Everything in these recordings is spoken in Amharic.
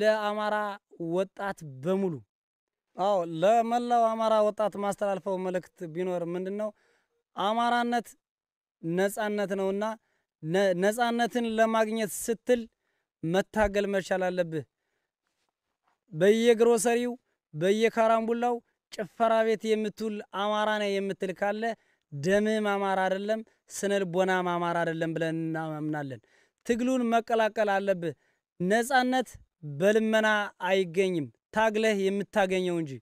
ለአማራ ወጣት በሙሉ አዎ ለመላው አማራ ወጣት ማስተላልፈው መልእክት ቢኖር ምንድን ነው? አማራነት ነጻነት ነውና ነጻነትን ለማግኘት ስትል መታገል መቻል አለብህ። በየግሮሰሪው በየካራምቡላው ጭፈራ ቤት የምትውል አማራ ነኝ የምትል ካለ ደምም አማራ አይደለም፣ ስነልቦናም አማራ አይደለም ብለን እናምናለን። ትግሉን መቀላቀል አለብህ። ነጻነት በልመና አይገኝም፣ ታግለህ የምታገኘው እንጂ።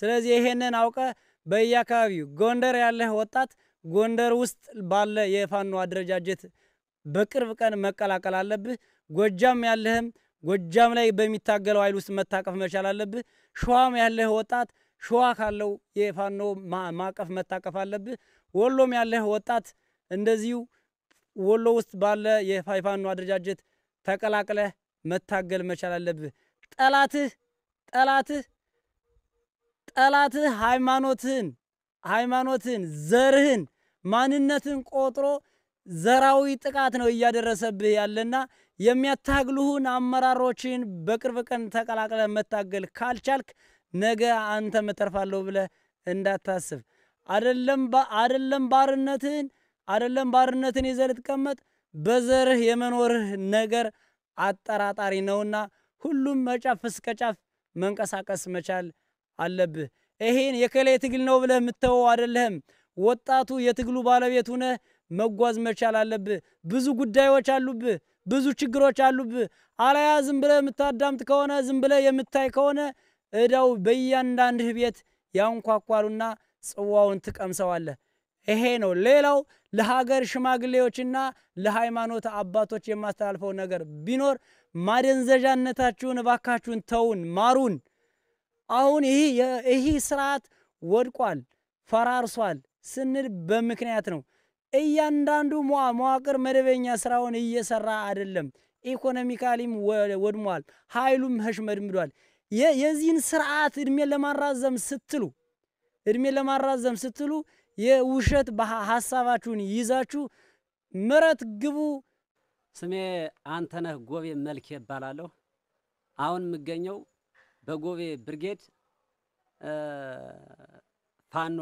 ስለዚህ ይሄንን አውቀ በየአካባቢው ጎንደር ያለህ ወጣት ጎንደር ውስጥ ባለ የፋኖ አደረጃጀት በቅርብ ቀን መቀላቀል አለብህ። ጎጃም ያለህም ጎጃም ላይ በሚታገለው ኃይል ውስጥ መታቀፍ መቻል አለብህ። ሸዋም ያለህ ወጣት ሸዋ ካለው የፋኖ ማቀፍ መታቀፍ አለብህ። ወሎም ያለህ ወጣት እንደዚሁ ወሎ ውስጥ ባለ የፋኖ አደረጃጀት ተቀላቅለህ መታገል መቻል አለብህ። ጠላትህ ጠላትህ ጠላትህ ሃይማኖትህን ሃይማኖትህን ዘርህን ማንነትን ቆጥሮ ዘራዊ ጥቃት ነው እያደረሰብህ ያለና የሚያታግሉህን አመራሮችን በቅርብ ቀን ተቀላቅለ መታገል ካልቻልክ ነገ አንተ መተርፋለሁ ብለህ እንዳታስብ። አደለም ባርነትህን አደለም ባርነትን ይዘህ ልትቀመጥ በዘርህ የመኖርህ ነገር አጠራጣሪ ነውና ሁሉም መጫፍ እስከ ጫፍ መንቀሳቀስ መቻል አለብህ። ይሄን የከሌ ትግል ነው ብለህ የምተወው አይደለህም። ወጣቱ የትግሉ ባለቤት ሁነህ መጓዝ መቻል አለብህ። ብዙ ጉዳዮች አሉብህ፣ ብዙ ችግሮች አሉብህ። አለያ ዝም ብለህ የምታዳምጥ ከሆነ ዝም ብለህ የምታይ ከሆነ እዳው በእያንዳንድህ ቤት ያንኳኳሉና ጽዋውን ትቀምሰዋለህ። ይሄ ነው። ሌላው ለሀገር ሽማግሌዎችና ለሃይማኖት አባቶች የማስተላልፈው ነገር ቢኖር ማደንዘዣነታችሁን እባካችሁን ተውን፣ ማሩን። አሁን ይህ ስርዓት ወድቋል፣ ፈራርሷል ስንል በምክንያት ነው። እያንዳንዱ መዋቅር መደበኛ ስራውን እየሰራ አይደለም። ኢኮኖሚካሊም ወድሟል፣ ኃይሉም ተሽመድምዷል። የዚህን ስርዓት እድሜ ለማራዘም ስትሉ እድሜ ለማራዘም ስትሉ የውሸት ሀሳባችሁን ይዛችሁ ምረት ግቡ። ስሜ አንተነህ ጎቤ መልክ ይባላለሁ። አሁን የምገኘው በጎቤ ብርጌድ ፋኖ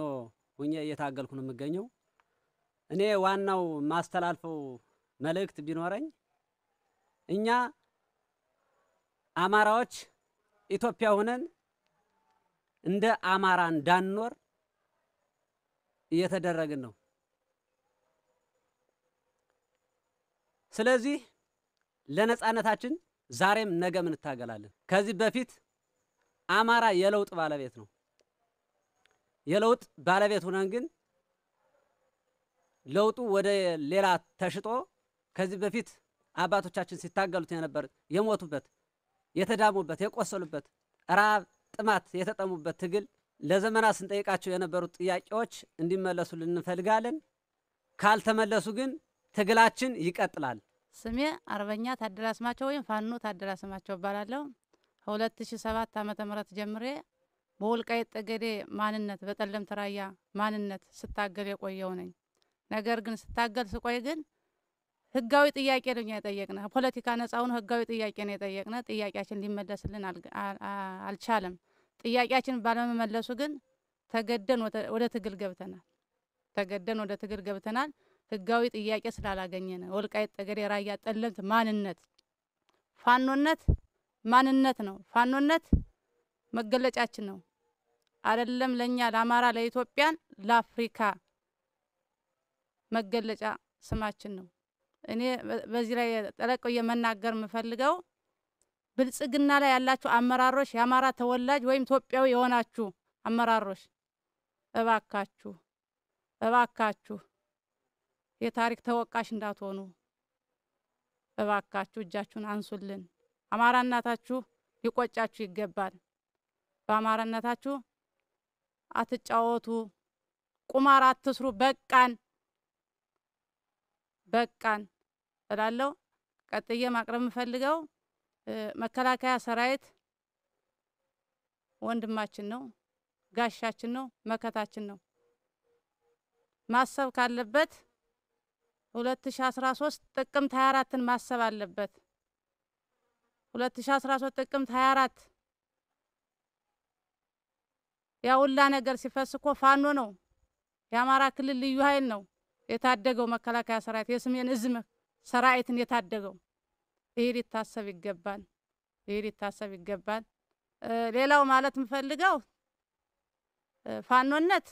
ሁኜ እየታገልኩ ነው የምገኘው። እኔ ዋናው ማስተላልፈው መልእክት ቢኖረኝ እኛ አማራዎች ኢትዮጵያ ሁነን እንደ አማራ እንዳንኖር እየተደረግን ነው። ስለዚህ ለነጻነታችን ዛሬም ነገም እንታገላለን። ከዚህ በፊት አማራ የለውጥ ባለቤት ነው። የለውጥ ባለቤት ሆነን ግን ለውጡ ወደ ሌላ ተሽጦ ከዚህ በፊት አባቶቻችን ሲታገሉት የነበር የሞቱበት፣ የተዳሙበት፣ የቆሰሉበት ራብ ጥማት የተጠሙበት ትግል ለዘመናት ስንጠይቃቸው የነበሩት ጥያቄዎች እንዲመለሱልን እንፈልጋለን። ካልተመለሱ ግን ትግላችን ይቀጥላል። ስሜ አርበኛ ታደለ ስማቸው ወይም ፋኖ ታደለ አስማቸው እባላለሁ። ሰባት ዓመተ ምህረት ጀምሬ በወልቃይት ጠገዴ ማንነት በጠለምት ራያ ማንነት ስታገል የቆየው ነኝ። ነገር ግን ስታገል ስቆይ ግን ህጋዊ ጥያቄ ነው የጠየቅነ። ፖለቲካ ነጻውን ህጋዊ ጥያቄ ነው የጠየቅነ። ጥያቄያችን ሊመለስልን አልቻለም። ጥያቄያችን ባለመመለሱ ግን ተገደን ወደ ትግል ገብተናል። ተገደን ወደ ትግል ገብተናል። ህጋዊ ጥያቄ ስላላገኘ ነው። ወልቃይት ጠገዴ፣ ራያ፣ ጠለምት ማንነት ፋኖነት ማንነት ነው። ፋኖነት መገለጫችን ነው። አይደለም ለኛ ለአማራ፣ ለኢትዮጵያን፣ ለአፍሪካ መገለጫ ስማችን ነው። እኔ በዚህ ላይ ጠለቀው የመናገር የምፈልገው ብልጽግና ላይ ያላችሁ አመራሮች፣ የአማራ ተወላጅ ወይም ኢትዮጵያዊ የሆናችሁ አመራሮች እባካችሁ እባካችሁ የታሪክ ተወቃሽ እንዳትሆኑ እባካችሁ እጃችሁን አንሱልን። አማራነታችሁ ሊቆጫችሁ ይገባል። በአማራነታችሁ አትጫወቱ። ቁማር አትስሩ። በቃን። በቃን እላለሁ። ቀጥዬ ማቅረብ የምፈልገው መከላከያ ሰራዊት ወንድማችን ነው፣ ጋሻችን ነው፣ መከታችን ነው። ማሰብ ካለበት 2013 ጥቅምት 24ን ማሰብ አለበት። 2013 ጥቅምት 24 ያውላ ነገር ሲፈስ እኮ ፋኖ ነው፣ የአማራ ክልል ልዩ ኃይል ነው። የታደገው መከላከያ ሰራዊት የስሜን እዝ ሰራዊትን የታደገው ይህ ሊታሰብ ይገባል። ይህ ሊታሰብ ይገባል። ሌላው ማለት የምፈልገው ፋኖነት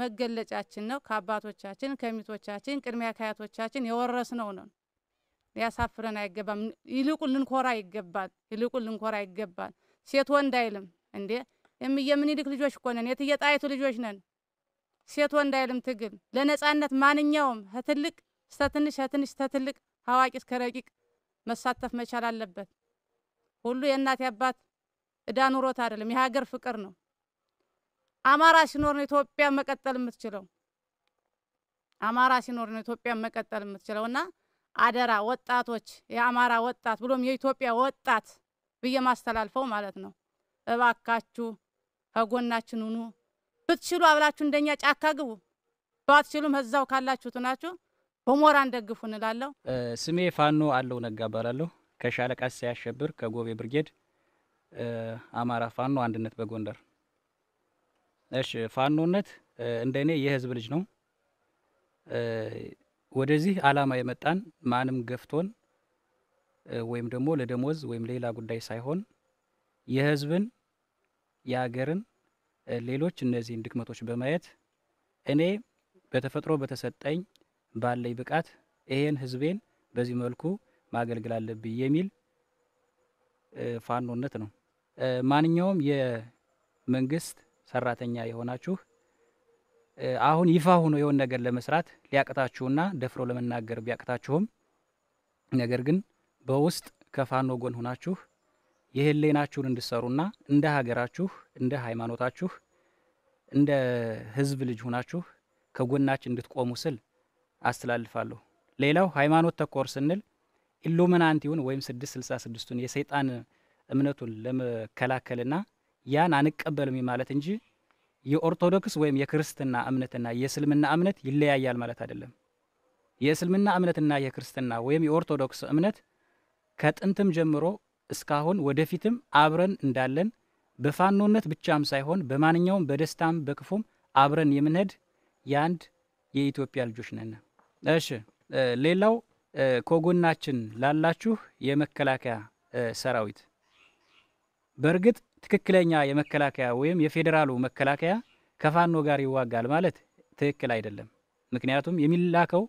መገለጫችን ነው። ከአባቶቻችን ከሚቶቻችን ቅድሚያ ከአያቶቻችን የወረስነው ነው። ሊያሳፍረን አይገባም። ይልቁን ልንኮራ ይገባል። ይልቁን ልንኮራ ይገባል። ሴት ወንድ አይልም እንዴ! የምኒልክ ልጆች እኮ ነን። ልጆች ነን። ሴት ወንድ አይልም ትግል ለነጻነት ማንኛውም ህትልቅ እስከ ትንሽ ከትንሽ አዋቂ እስከ ረቂቅ መሳተፍ መቻል አለበት። ሁሉ የእናት ያባት እዳ ኑሮት አይደለም፣ የሀገር ፍቅር ነው። አማራ ሲኖር ነው ኢትዮጵያ መቀጠል የምትችለው። አማራ ሲኖር ነው ኢትዮጵያ መቀጠል የምትችለው እና አደራ ወጣቶች፣ የአማራ ወጣት ብሎም የኢትዮጵያ ወጣት ብዬ ማስተላልፈው ማለት ነው። እባካችሁ ከጎናችን ሁኑ። ብትችሉ አብላችሁ እንደኛ ጫካ ግቡ፣ ባትችሉም እዛው ካላችሁት ናችሁ በሞራን ደግፉ እንላለሁ። ስሜ ፋኖ አለው ነጋ እባላለሁ። ከሻለቃ ሲያሸብር ከጎቤ ብርጌድ አማራ ፋኖ አንድነት በጎንደር። እሺ ፋኖነት እንደ እኔ የህዝብ ልጅ ነው። ወደዚህ አላማ የመጣን ማንም ገፍቶን ወይም ደግሞ ለደሞዝ ወይም ሌላ ጉዳይ ሳይሆን የህዝብን የሀገርን ሌሎች እነዚህን ድክመቶች በማየት እኔ በተፈጥሮ በተሰጠኝ ባለኝ ብቃት ይሄን ህዝቤን በዚህ መልኩ ማገልግል አለብኝ የሚል ፋኖነት ነው። ማንኛውም የመንግስት ሰራተኛ የሆናችሁ አሁን ይፋ ሆኖ የሆን ነገር ለመስራት ሊያቅታችሁና ደፍሮ ለመናገር ቢያቅታችሁም ነገር ግን በውስጥ ከፋኖ ጎን ሆናችሁ የህሌናችሁን እንድትሰሩና እንደ ሀገራችሁ፣ እንደ ሃይማኖታችሁ፣ እንደ ህዝብ ልጅ ሁናችሁ ከጎናችን እንድትቆሙ ስል አስተላልፋለሁ። ሌላው ሃይማኖት ተኮር ስንል ኢሉሚናንቲውን ወይም ስድስት ስልሳ ስድስቱን የሰይጣን እምነቱን ለመከላከልና ያን አንቀበልም ማለት እንጂ የኦርቶዶክስ ወይም የክርስትና እምነትና የእስልምና እምነት ይለያያል ማለት አይደለም። የእስልምና እምነትና የክርስትና ወይም የኦርቶዶክስ እምነት ከጥንትም ጀምሮ እስካሁን ወደፊትም አብረን እንዳለን በፋኖነት ብቻም ሳይሆን በማንኛውም በደስታም በክፉም አብረን የምንሄድ የአንድ የኢትዮጵያ ልጆች ነን። እሺ፣ ሌላው ከጎናችን ላላችሁ የመከላከያ ሰራዊት በእርግጥ ትክክለኛ የመከላከያ ወይም የፌዴራሉ መከላከያ ከፋኖ ጋር ይዋጋል ማለት ትክክል አይደለም። ምክንያቱም የሚላከው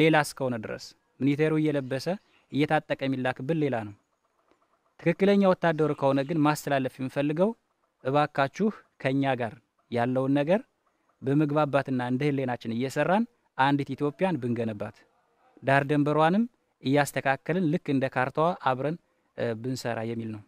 ሌላ እስከሆነ ድረስ ሚኒቴሩ እየለበሰ እየታጠቀ የሚላክብን ሌላ ነው። ትክክለኛ ወታደር ከሆነ ግን ማስተላለፍ የምፈልገው እባካችሁ ከእኛ ጋር ያለውን ነገር በመግባባትና እንደ ህሌናችን እየሰራን አንዲት ኢትዮጵያን ብንገነባት ዳር ደንበሯንም እያስተካከልን ልክ እንደ ካርታዋ አብረን ብንሰራ የሚል ነው።